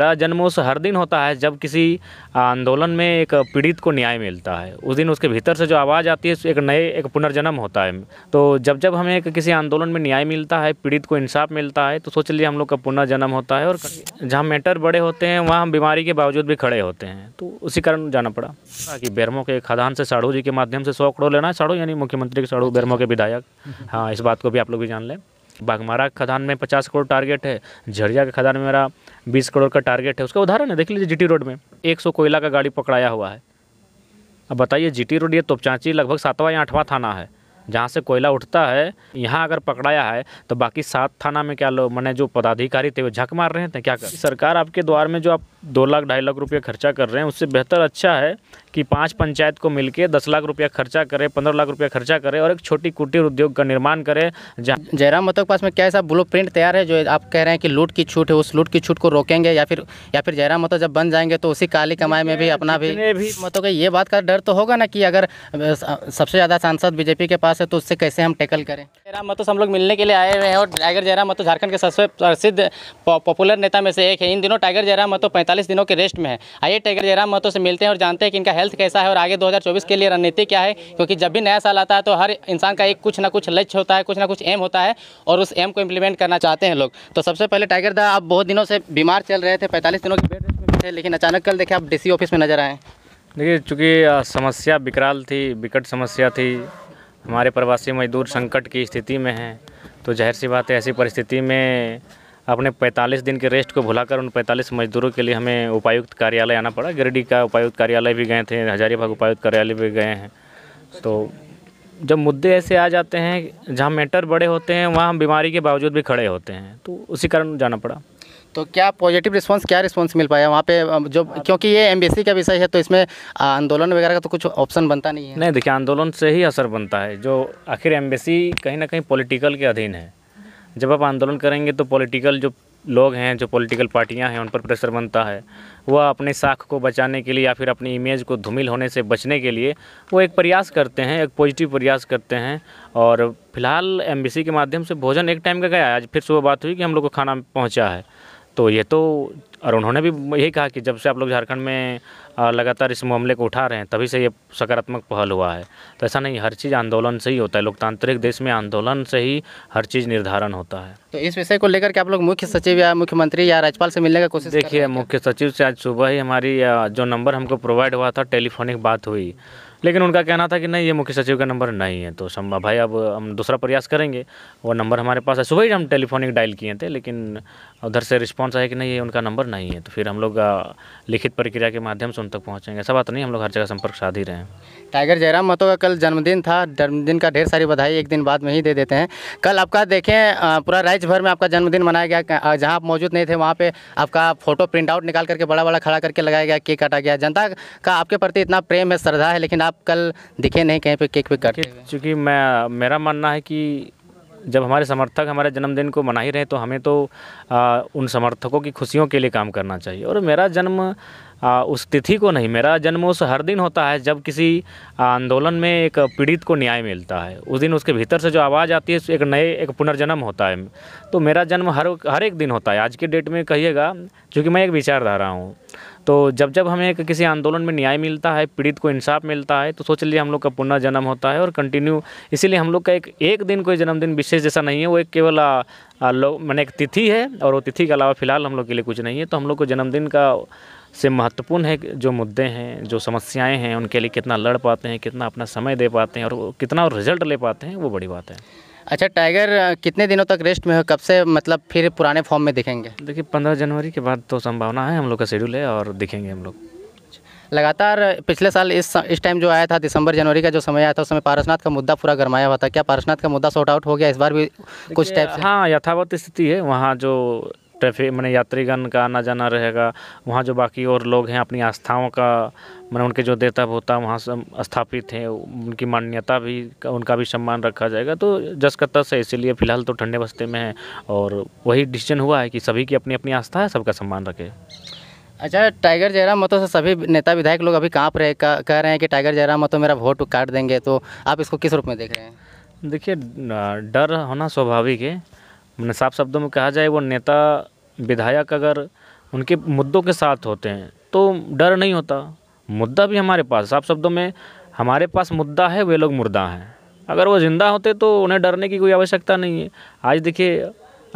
मेरा उस हर दिन होता है जब किसी आंदोलन में एक पीड़ित को न्याय मिलता है उस दिन उसके भीतर से जो आवाज़ आती है एक नए एक पुनर्जन्म होता है तो जब जब हमें एक किसी आंदोलन में न्याय मिलता है पीड़ित को इंसाफ मिलता है तो सोच लीजिए हम लोग का पुनर्जन्म होता है और जहाँ मैटर बड़े होते हैं वहाँ बीमारी के बावजूद भी खड़े होते हैं तो उसी कारण जाना पड़ा कि बेरमो के खदान से साढ़ू जी के माध्यम से सौ करोड़ लेना है साढ़ू यानी मुख्यमंत्री के साढ़ू बेरमो के विधायक हाँ इस बात को भी आप लोग भी जान लें बागमारा खदान में पचास करोड़ टारगेट है झरिया के खदान में मेरा बीस करोड़ का टारगेट है उसका उदाहरण है देख लीजिए जी रोड में एक सौ कोयला का गाड़ी पकड़ाया हुआ है अब बताइए जी रोड ये तोपचाची लगभग सातवां या आठवां थाना है जहाँ से कोयला उठता है यहाँ अगर पकड़ाया है तो बाकी सात थाना में क्या लोग मैंने जो पदाधिकारी थे वो झक मार रहे थे तो क्या कर सरकार आपके द्वार में जो आप दो लाख ढाई लाख रुपया खर्चा कर रहे हैं उससे बेहतर अच्छा है कि पांच पंचायत को मिलकर दस लाख रुपया खर्चा करें पंद्रह लाख रुपया खर्चा करें और एक छोटी कुटीर उद्योग का निर्माण करें जहाँ जयराम मतक पास में क्या ऐसा ब्लू प्रिंट तैयार है जो आप कह रहे हैं कि लूट की छूट है उस लूट की छूट को रोकेंगे या फिर या फिर जयराम मतो जब बन जाएंगे तो उसी काली कमाई में भी अपना भी मतलब ये बात का डर तो होगा ना कि अगर सबसे ज़्यादा सांसद बीजेपी के पास पास है तो उससे कैसे हम टैकल करें जयराम मतोस हम लोग मिलने के लिए आए हुए हैं और टाइगर जयराम मतोस झारखंड के सबसे प्रसिद्ध पॉपुलर नेता में से एक है इन दिनों टाइगर जयराम मतोस पैंतालीस दिनों के रेस्ट में है आइए टाइगर जयराम मतोस से मिलते हैं और जानते हैं कि इनका हेल्थ कैसा है और आगे दो के लिए रणनीति क्या है क्योंकि जब भी नया साल आता है तो हर इंसान का एक कुछ ना कुछ लक्ष्य होता है कुछ ना कुछ एम होता है और उस एम को इम्प्लीमेंट करना चाहते हैं लोग तो सबसे पहले टाइगर दा आप बहुत दिनों से बीमार चल रहे थे पैंतालीस दिनों के बेड रेस्ट में थे लेकिन अचानक कल देखे आप डीसी ऑफिस में नजर आए देखिए चूँकि समस्या विकराल थी विकट समस्या थी हमारे प्रवासी मजदूर संकट की स्थिति में हैं तो जाहिर सी बात है ऐसी परिस्थिति में अपने 45 दिन के रेस्ट को भुलाकर उन 45 मजदूरों के लिए हमें उपायुक्त कार्यालय आना पड़ा गिरडी का उपायुक्त कार्यालय भी गए थे हजारीबाग उपायुक्त कार्यालय भी गए हैं तो जब मुद्दे ऐसे आ जाते हैं जहाँ मैटर बड़े होते हैं वहाँ हम बीमारी के बावजूद भी खड़े होते हैं तो उसी कारण जाना पड़ा तो क्या पॉजिटिव रिस्पांस क्या रिस्पांस मिल पाया वहाँ पे जो क्योंकि ये एमबीसी का विषय है तो इसमें आंदोलन वगैरह का तो कुछ ऑप्शन बनता नहीं है नहीं देखिए आंदोलन से ही असर बनता है जो आखिर एमबीसी कहीं ना कहीं पॉलिटिकल के अधीन है जब आप आंदोलन करेंगे तो पॉलिटिकल जो लोग हैं जो पॉलिटिकल पार्टियाँ हैं उन पर प्रेशर बनता है वह अपने साख को बचाने के लिए या फिर अपनी इमेज को धूमिल होने से बचने के लिए वो एक प्रयास करते हैं एक पॉजिटिव प्रयास करते हैं और फिलहाल एम के माध्यम से भोजन एक टाइम का गया आज फिर सुबह बात हुई कि हम लोग को खाना पहुँचा है तो ये तो और उन्होंने भी यही कहा कि जब से आप लोग झारखंड में लगातार इस मामले को उठा रहे हैं तभी से ये सकारात्मक पहल हुआ है तो ऐसा नहीं हर चीज़ आंदोलन से ही होता है लोकतांत्रिक देश में आंदोलन से ही हर चीज़ निर्धारण होता है तो इस विषय को लेकर के आप लोग मुख्य सचिव या मुख्यमंत्री या राज्यपाल से मिलने का कोशिश देखिए मुख्य सचिव से आज सुबह ही हमारी जो नंबर हमको प्रोवाइड हुआ था टेलीफोनिक बात हुई लेकिन उनका कहना था कि नहीं ये मुख्य सचिव का नंबर नहीं है तो संभव भाई अब हम दूसरा प्रयास करेंगे वो नंबर हमारे पास है सुबह ही हम टेलीफोनिक डायल किए थे लेकिन उधर से रिस्पॉन्स आया कि नहीं ये उनका नंबर नहीं है तो फिर हम लोग लिखित प्रक्रिया के माध्यम से उन तक पहुँचेंगे ऐसा बात नहीं हम लोग हर जगह संपर्क साध ही रहे हैं टाइगर जयराम महतो का कल जन्मदिन था जन्मदिन का ढेर सारी बधाई एक दिन बाद में ही दे देते हैं कल आपका देखें पूरा राज्य भर में आपका जन्मदिन मनाया गया जहाँ आप मौजूद नहीं थे वहाँ पर आपका फ़ोटो प्रिंट आउट निकाल करके बड़ा बड़ा खड़ा करके लगाया गया केक काटा गया जनता का आपके प्रति इतना प्रेम है श्रद्धा है लेकिन आप आप कल दिखे नहीं कहीं पे केक पे काटे चूँकि मैं मेरा मानना है कि जब हमारे समर्थक हमारे जन्मदिन को मना ही रहे तो हमें तो आ, उन समर्थकों की खुशियों के लिए काम करना चाहिए और मेरा जन्म आ, उस तिथि को नहीं मेरा जन्म उस हर दिन होता है जब किसी आंदोलन में एक पीड़ित को न्याय मिलता है उस दिन उसके भीतर से जो आवाज़ आती है एक नए एक पुनर्जन्म होता है तो मेरा जन्म हर हर एक दिन होता है आज के डेट में कहिएगा चूँकि मैं एक विचारधारा हूँ तो जब जब हमें किसी आंदोलन में न्याय मिलता है पीड़ित को इंसाफ मिलता है तो सोच लीजिए हम लोग का पुनः जन्म होता है और कंटिन्यू इसीलिए हम लोग का एक एक दिन कोई जन्मदिन विशेष जैसा नहीं है वो एक केवल लोग मैंने एक तिथि है और वो तिथि के अलावा फिलहाल हम लोग के लिए कुछ नहीं है तो हम लोग को जन्मदिन का से महत्वपूर्ण है जो मुद्दे हैं जो समस्याएं हैं उनके लिए कितना लड़ पाते हैं कितना अपना समय दे पाते हैं और कितना रिजल्ट ले पाते हैं वो बड़ी बात है अच्छा टाइगर कितने दिनों तक रेस्ट में हो कब से मतलब फिर पुराने फॉर्म में दिखेंगे देखिए पंद्रह जनवरी के बाद तो संभावना है हम लोग का शेड्यूल है और दिखेंगे हम लोग लगातार पिछले साल इस इस टाइम जो आया था दिसंबर जनवरी का जो समय आया था उस समय पारसनाथ का मुद्दा पूरा गरमाया हुआ था क्या पारसनाथ का मुद्दा सॉर्ट आउट हो गया इस बार भी कुछ टाइप हाँ यथावत स्थिति है वहाँ जो ट्रैफिक मैंने यात्रीगण का आना जाना रहेगा वहाँ जो बाकी और लोग हैं अपनी आस्थाओं का मैंने उनके जो देवता भोता वहाँ से स्थापित हैं उनकी मान्यता भी उनका भी सम्मान रखा जाएगा तो जसकत्ता से इसीलिए फ़िलहाल तो ठंडे बस्ते में है और वही डिसीजन हुआ है कि सभी की अपनी अपनी आस्था है सबका सम्मान रखे अच्छा टाइगर जयराम मतों से सभी नेता विधायक लोग अभी काँप रहे कह रहे हैं कि टाइगर जयराम मतों मेरा वोट काट देंगे तो आप इसको किस रूप में देख रहे हैं देखिए डर होना स्वाभाविक है मैंने साफ शब्दों में कहा जाए वो नेता विधायक अगर उनके मुद्दों के साथ होते हैं तो डर नहीं होता मुद्दा भी हमारे पास साफ शब्दों में हमारे पास मुद्दा है वे लोग मुर्दा हैं अगर वो ज़िंदा होते तो उन्हें डरने की कोई आवश्यकता नहीं है आज देखिए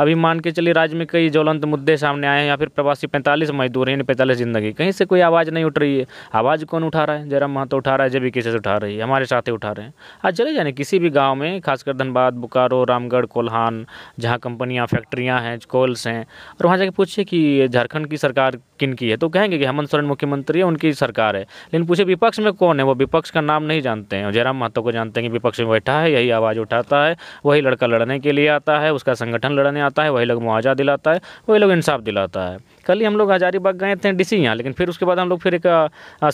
अभी मान के चलिए राज्य में कई ज्वलंत मुद्दे सामने आए हैं या फिर प्रवासी पैंतालीस मजदूर हैं इन पैंतालीस जिंदगी कहीं से कोई आवाज़ नहीं उठ रही है आवाज़ कौन उठा रहा है जयराम महतो उठा रहा है जब भी किसी से उठा रही है हमारे साथ ही उठा रहे हैं आज चले जाने किसी भी गाँव में खासकर धनबाद बोकारो रामगढ़ कोल्हान जहाँ कंपनियाँ फैक्ट्रियाँ हैं कोल्स हैं और वहाँ जाके पूछिए कि झारखंड की सरकार किन की है तो कहेंगे कि हेमंत सोरेन मुख्यमंत्री है उनकी सरकार है लेकिन पूछे विपक्ष में कौन है वो विपक्ष का नाम नहीं जानते हैं जयराम महतो को जानते हैं कि विपक्ष में बैठा है यही आवाज़ उठाता है वही लड़का लड़ने के लिए आता है उसका संगठन लड़ने आता है वही लोग मुआवजा दिलाता है वही लोग इंसाफ दिलाता है कल ही हम लोग हजारीबाग गए थे डीसी यहाँ लेकिन फिर उसके बाद हम लोग फिर एक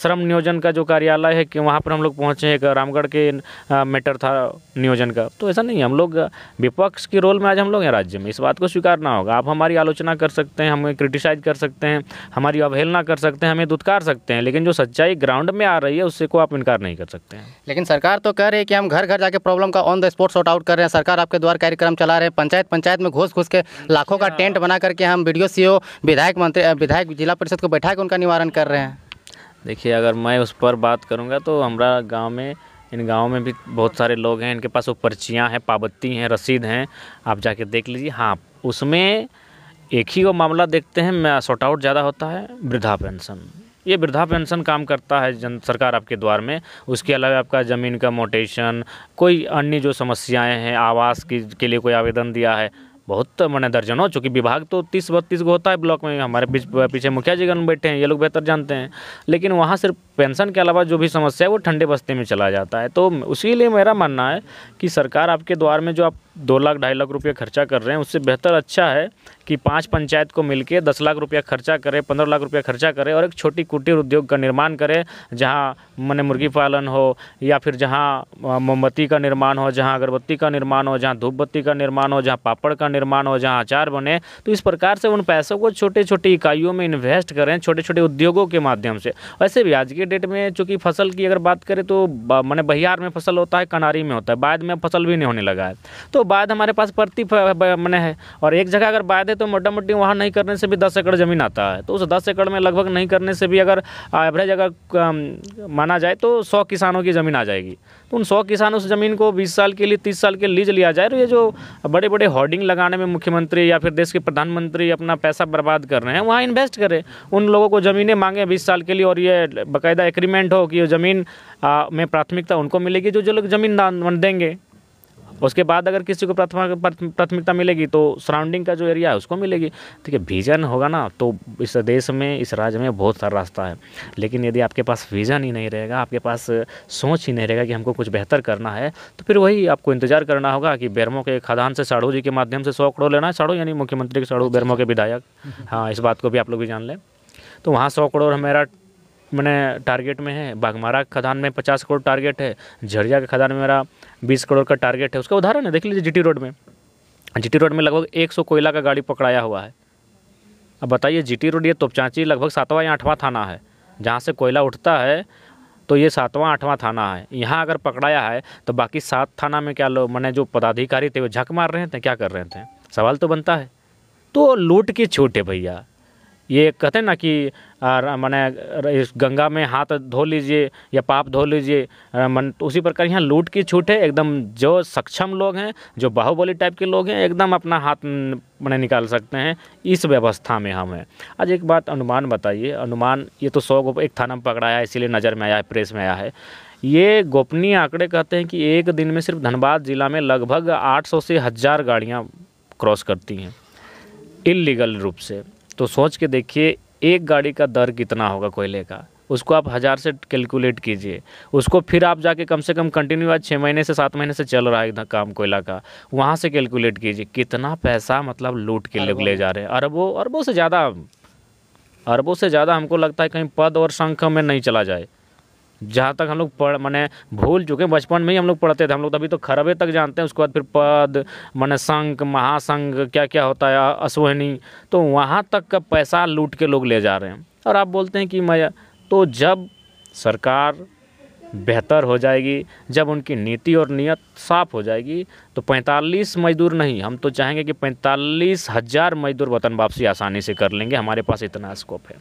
श्रम नियोजन का जो कार्यालय है कि वहाँ पर हम लोग पहुँचे एक रामगढ़ के मैटर था नियोजन का तो ऐसा नहीं हम लोग विपक्ष के रोल में आज हम लोग हैं राज्य में इस बात को स्वीकार ना होगा आप हमारी आलोचना कर सकते हैं हमें क्रिटिसाइज कर सकते हैं हमारी अवहेलना कर सकते हैं हमें दुत्कार सकते हैं लेकिन जो सच्चाई ग्राउंड में आ रही है उससे को आप इनकार नहीं कर सकते हैं लेकिन सरकार तो कह रही है कि हम घर घर जाके प्रॉब्लम का on the spot sort out कर रहे हैं सरकार आपके द्वारा कार्यक्रम चला रहे हैं पंचायत पंचायत में घुस घुस के लाखों का अच्छा। टेंट बना करके हम वीडियो सी e विधायक मंत्री विधायक जिला परिषद को बैठा के उनका निवारण कर रहे हैं देखिए अगर मैं उस पर बात करूँगा तो हमारा गाँव में इन गाँव में भी बहुत सारे लोग हैं इनके पास वो पर्चियाँ हैं पाबत्ती हैं रसीद हैं आप जाके देख लीजिए हाँ उसमें एक ही वो मामला देखते हैं शॉर्ट आउट ज़्यादा होता है वृद्धा पेंशन ये वृद्धा पेंशन काम करता है जन सरकार आपके द्वार में उसके अलावा आपका ज़मीन का मोटेशन कोई अन्य जो समस्याएं हैं आवास की के लिए कोई आवेदन दिया है बहुत मैंने दर्जनों चूँकि विभाग तो तीस बत्तीस को होता है ब्लॉक में हमारे पीछे मुखिया जी गण बैठे हैं ये लोग बेहतर जानते हैं लेकिन वहाँ सिर्फ पेंशन के अलावा जो भी समस्या है वो ठंडे बस्ते में चला जाता है तो उसी लिए मेरा मानना है कि सरकार आपके द्वार में जो आप दो लाख ढाई लाख रुपये खर्चा कर रहे हैं उससे बेहतर अच्छा है कि पांच पंचायत को मिलकर दस लाख रुपया खर्चा करें पंद्रह लाख रुपया खर्चा करें और एक छोटी कुटीर उद्योग का निर्माण करें जहाँ मैंने मुर्गी पालन हो या फिर जहाँ मोमबत्ती का निर्माण हो जहाँ अगरबत्ती का निर्माण हो जहाँ धूप बत्ती का निर्माण हो जहाँ पापड़ का निर्माण हो जहाँ अचार बने तो इस प्रकार से उन पैसों को छोटे छोटे इकाइयों में इन्वेस्ट करें छोटे छोटे उद्योगों के माध्यम से वैसे भी आज के डेट में चूँकि फसल की अगर बात करें तो मैंने बहियार में फसल होता है कनारी में होता है बाद में फसल भी नहीं होने लगा है तो बाद हमारे पास प्रति मैंने है और एक जगह अगर बाद हैं तो मोटा मोटी वहाँ नहीं करने से भी दस एकड़ ज़मीन आता है तो उस दस एकड़ में लगभग नहीं करने से भी अगर एवरेज अगर माना जाए तो सौ किसानों की ज़मीन आ जाएगी तो उन सौ किसान उस ज़मीन को बीस साल के लिए तीस साल के लीज लिया जाए तो ये जो बड़े बड़े होर्डिंग लगाने में मुख्यमंत्री या फिर देश के प्रधानमंत्री अपना पैसा बर्बाद कर रहे हैं वहाँ इन्वेस्ट करें उन लोगों को ज़मीनें मांगे बीस साल के लिए और ये बाकायदा एग्रीमेंट हो कि ये ज़मीन में प्राथमिकता उनको मिलेगी जो जो लोग ज़मीन देंगे उसके बाद अगर किसी को प्राथमिकता मिलेगी तो सराउंडिंग का जो एरिया है उसको मिलेगी ठीक है विजन होगा ना तो इस देश में इस राज्य में बहुत सारा रास्ता है लेकिन यदि आपके पास विज़न ही नहीं रहेगा आपके पास सोच ही नहीं रहेगा कि हमको कुछ बेहतर करना है तो फिर वही आपको इंतजार करना होगा कि बेरमो के खदान से साढ़ू जी के माध्यम से सौ करोड़ लेना है साढ़ू यानी मुख्यमंत्री के साढ़ू बेरमो के विधायक अच्छा। हाँ इस बात को भी आप लोग भी जान लें तो वहाँ सौ करोड़ हमारा मैंने टारगेट में है बागमारा खदान में पचास करोड़ टारगेट है झरिया के खदान में मेरा बीस करोड़ का टारगेट है उसका उदाहरण है देख लीजिए जी रोड में जी रोड में लगभग एक सौ कोयला का गाड़ी पकड़ाया हुआ है अब बताइए जी रोड ये तोपचाची लगभग सातवां या आठवां थाना है जहाँ से कोयला उठता है तो ये सातवां आठवां थाना है यहाँ अगर पकड़ाया है तो बाकी सात थाना में क्या लोग मैंने जो पदाधिकारी थे वो झक मार रहे थे क्या कर रहे थे सवाल तो बनता है तो लूट की छूट है भैया ये कहते हैं ना कि मैंने गंगा में हाथ धो लीजिए या पाप धो लीजिए मन तो उसी प्रकार यहाँ लूट की छूट है एकदम जो सक्षम लोग हैं जो बाहुबली टाइप के लोग हैं एकदम अपना हाथ मैंने निकाल सकते हैं इस व्यवस्था में हम हैं आज एक बात अनुमान बताइए अनुमान ये तो सौ एक थाना में पकड़ाया है इसीलिए नज़र में आया है प्रेस में आया है ये गोपनीय आंकड़े कहते हैं कि एक दिन में सिर्फ धनबाद ज़िला में लगभग आठ से हज़ार गाड़ियाँ क्रॉस करती हैं इलीगल रूप से तो सोच के देखिए एक गाड़ी का दर कितना होगा कोयले का उसको आप हज़ार से कैलकुलेट कीजिए उसको फिर आप जाके कम से कम कंटिन्यू आज छः महीने से सात महीने से चल रहा है काम कोयला का वहाँ से कैलकुलेट कीजिए कितना पैसा मतलब लूट के लोग ले जा रहे हैं अरबों अरबों से ज़्यादा अरबों से ज़्यादा हमको लगता है कहीं पद और शंख में नहीं चला जाए जहाँ तक हम लोग पढ़ मैंने भूल चुके बचपन में ही हम लोग पढ़ते थे हम लोग तभी तो, तो खरबे तक जानते हैं उसके बाद फिर पद मैंने संघ महासंघ क्या क्या होता है अश्वहिनी तो वहाँ तक का पैसा लूट के लोग ले जा रहे हैं और आप बोलते हैं कि मैं तो जब सरकार बेहतर हो जाएगी जब उनकी नीति और नीयत साफ हो जाएगी तो 45 मजदूर नहीं हम तो चाहेंगे कि पैंतालीस हज़ार मजदूर वतन वापसी आसानी से कर लेंगे हमारे पास इतना स्कोप है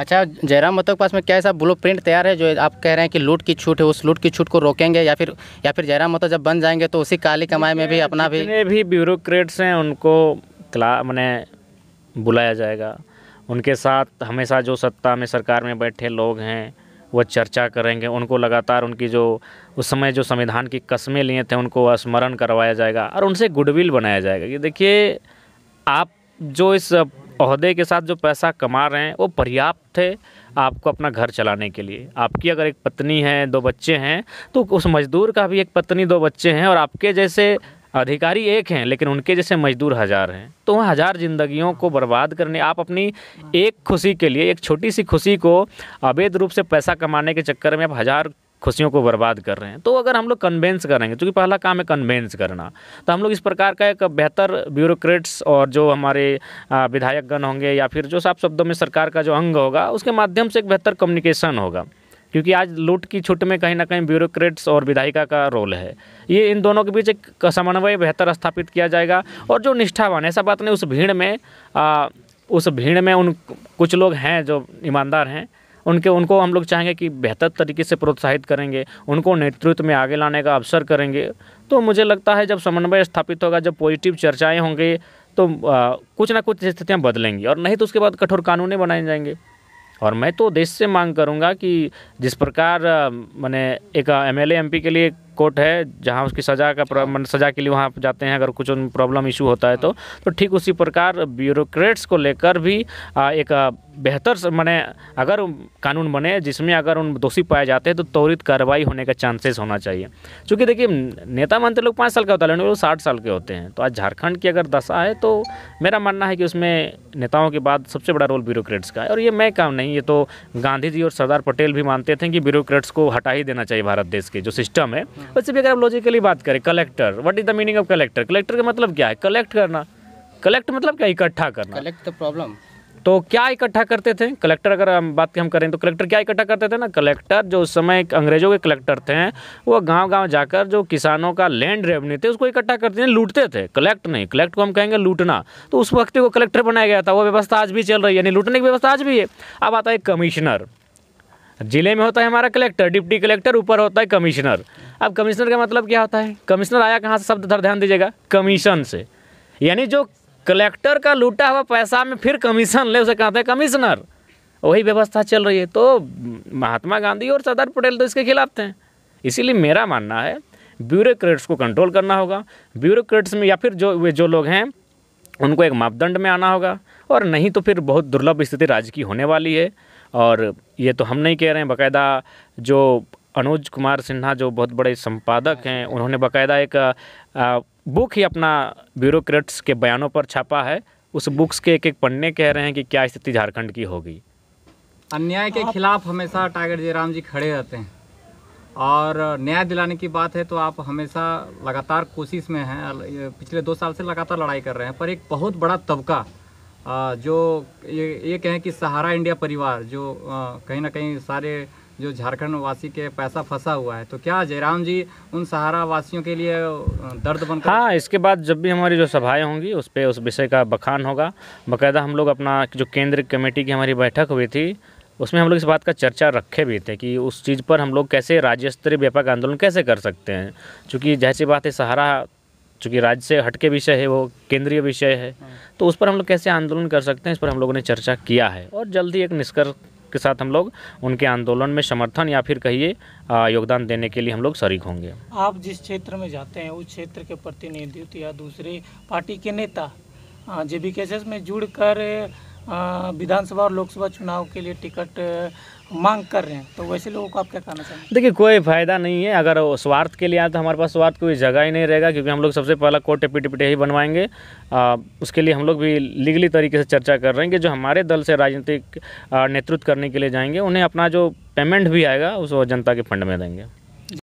अच्छा जयराम के मतलब पास में क्या ऐसा ब्लू प्रिंट तैयार है जो आप कह रहे हैं कि लूट की छूट है उस लूट की छूट को रोकेंगे या फिर या फिर जयराम मतक मतलब जब बन जाएंगे तो उसी काली कमाई में भी अपना भी जितने भी ब्यूरोक्रेट्स हैं उनको क्ला मैंने बुलाया जाएगा उनके साथ हमेशा जो सत्ता में सरकार में बैठे लोग हैं वह चर्चा करेंगे उनको लगातार उनकी जो उस समय जो संविधान की कस्में लिए थे उनको स्मरण करवाया जाएगा और उनसे गुडविल बनाया जाएगा कि देखिए आप जो इस अहदे के साथ जो पैसा कमा रहे हैं वो पर्याप्त है आपको अपना घर चलाने के लिए आपकी अगर एक पत्नी है दो बच्चे हैं तो उस मज़दूर का भी एक पत्नी दो बच्चे हैं और आपके जैसे अधिकारी एक हैं लेकिन उनके जैसे मजदूर हज़ार हैं तो वह हज़ार जिंदगियों को बर्बाद करने आप अपनी एक खुशी के लिए एक छोटी सी खुशी को अवैध रूप से पैसा कमाने के चक्कर में आप हज़ार खुशियों को बर्बाद कर रहे हैं तो अगर हम लोग कन्वेंस करेंगे चूँकि पहला काम है कन्वेंस करना तो हम लोग इस प्रकार का एक बेहतर ब्यूरोक्रेट्स और जो हमारे विधायकगण होंगे या फिर जो साफ शब्दों में सरकार का जो अंग होगा उसके माध्यम से एक बेहतर कम्युनिकेशन होगा क्योंकि आज लूट की छूट में कहीं ना कहीं ब्यूरोक्रेट्स और विधायिका का रोल है ये इन दोनों के बीच एक समन्वय बेहतर स्थापित किया जाएगा और जो निष्ठावान ऐसा बात नहीं उस भीड़ में आ, उस भीड़ में उन कुछ लोग हैं जो ईमानदार हैं उनके उनको हम लोग चाहेंगे कि बेहतर तरीके से प्रोत्साहित करेंगे उनको नेतृत्व में आगे लाने का अवसर करेंगे तो मुझे लगता है जब समन्वय स्थापित होगा जब पॉजिटिव चर्चाएँ होंगी तो आ, कुछ ना कुछ स्थितियाँ बदलेंगी और नहीं तो उसके बाद कठोर कानूने बनाए जाएंगे और मैं तो देश से मांग करूंगा कि जिस प्रकार मैंने एक एम एल के लिए कोर्ट है जहाँ उसकी सज़ा का हाँ। मन सज़ा के लिए वहाँ जाते हैं अगर कुछ प्रॉब्लम इशू होता है तो हाँ। तो ठीक उसी प्रकार ब्यूरोक्रेट्स को लेकर भी एक बेहतर मैंने अगर कानून बने जिसमें अगर उन दोषी पाए जाते हैं तो त्वरित कार्रवाई होने का चांसेस होना चाहिए क्योंकि देखिए नेता मंत्री लोग पाँच साल का होता है लेकिन वो साठ साल के होते हैं तो आज झारखंड की अगर दशा है तो मेरा मानना है कि उसमें नेताओं के बाद सबसे बड़ा रोल ब्यूरोक्रेट्स का है और ये मैं काम नहीं ये तो गांधी जी और सरदार पटेल भी मानते थे कि ब्यूरोक्रेट्स को हटा ही देना चाहिए भारत देश के जो सिस्टम है वैसे भी अगर आप लॉजिकली बात करें collector what is the meaning of collector collector का मतलब क्या है कलेक्ट करना कलेक्ट मतलब क्या इकट्ठा करना कलेक्ट द प्रॉब्लम तो क्या इकट्ठा करते थे कलेक्टर अगर हम बात की हम करें तो कलेक्टर क्या इकट्ठा करते थे ना कलेक्टर जो उस समय अंग्रेजों के कलेक्टर थे वो गांव गांव जाकर जो किसानों का लैंड रेवन्यू थे उसको इकट्ठा करते थे लूटते थे कलेक्ट नहीं कलेक्ट को हम कहेंगे लूटना तो उस वक्त को कलेक्टर बनाया गया था वो व्यवस्था आज भी चल रही है यानी लूटने की व्यवस्था आज भी है अब आता है कमिश्नर जिले में होता है हमारा कलेक्टर डिप्टी कलेक्टर ऊपर होता है कमिश्नर अब कमिश्नर का मतलब क्या होता है कमिश्नर आया कहाँ से शब्द धर ध्यान दीजिएगा कमीशन से यानी जो कलेक्टर का लूटा हुआ पैसा में फिर कमीशन ले उसे कहते हैं कमिश्नर वही व्यवस्था चल रही है तो महात्मा गांधी और सरदार पटेल तो इसके खिलाफ थे इसीलिए मेरा मानना है ब्यूरोक्रेट्स को कंट्रोल करना होगा ब्यूरोक्रेट्स में या फिर जो वे जो लोग हैं उनको एक मापदंड में आना होगा और नहीं तो फिर बहुत दुर्लभ स्थिति राज्य की होने वाली है और ये तो हम नहीं कह रहे हैं बाकायदा जो अनुज कुमार सिन्हा जो बहुत बड़े संपादक हैं उन्होंने बाकायदा एक बुक ही अपना ब्यूरोक्रेट्स के बयानों पर छापा है उस बुक्स के एक एक पन्ने कह रहे हैं कि क्या स्थिति झारखंड की होगी अन्याय के खिलाफ हमेशा टाइगर जयराम जी खड़े रहते हैं और न्याय दिलाने की बात है तो आप हमेशा लगातार कोशिश में हैं पिछले दो साल से लगातार लड़ाई कर रहे हैं पर एक बहुत बड़ा तबका जो ये ये कहें कि सहारा इंडिया परिवार जो कहीं ना कहीं सारे जो झारखंड वासी के पैसा फंसा हुआ है तो क्या जयराम जी उन सहारा वासियों के लिए दर्द बनकर हाँ इसके बाद जब भी हमारी जो सभाएं होंगी उस पर उस विषय का बखान होगा बाकायदा हम लोग अपना जो केंद्र कमेटी की हमारी बैठक हुई थी उसमें हम लोग इस बात का चर्चा रखे भी थे कि उस चीज़ पर हम लोग कैसे राज्य स्तरीय व्यापक आंदोलन कैसे कर सकते हैं चूँकि जैसी बात है सहारा चूँकि राज्य से हटके विषय है वो केंद्रीय विषय है हाँ। तो उस पर हम लोग कैसे आंदोलन कर सकते हैं इस पर हम लोगों ने चर्चा किया है और जल्दी एक निष्कर्ष के साथ हम लोग उनके आंदोलन में समर्थन या फिर कहिए योगदान देने के लिए हम लोग शरीक होंगे आप जिस क्षेत्र में जाते हैं उस क्षेत्र के प्रतिनिधित्व या दूसरे पार्टी के नेता जे बी में जुड़ कर विधानसभा और लोकसभा चुनाव के लिए टिकट मांग कर रहे हैं तो वैसे लोगों को आप क्या कहना चाहेंगे देखिए कोई फायदा नहीं है अगर स्वार्थ के लिए आए तो हमारे पास स्वार्थ कोई जगह ही नहीं रहेगा क्योंकि हम लोग सबसे पहला कोर्ट टिपी टिपटे ही बनवाएंगे आ, उसके लिए हम लोग भी लीगली तरीके से चर्चा कर रहे हैं कि जो हमारे दल से राजनीतिक नेतृत्व करने के लिए जाएंगे उन्हें अपना जो पेमेंट भी आएगा उस जनता के फंड में देंगे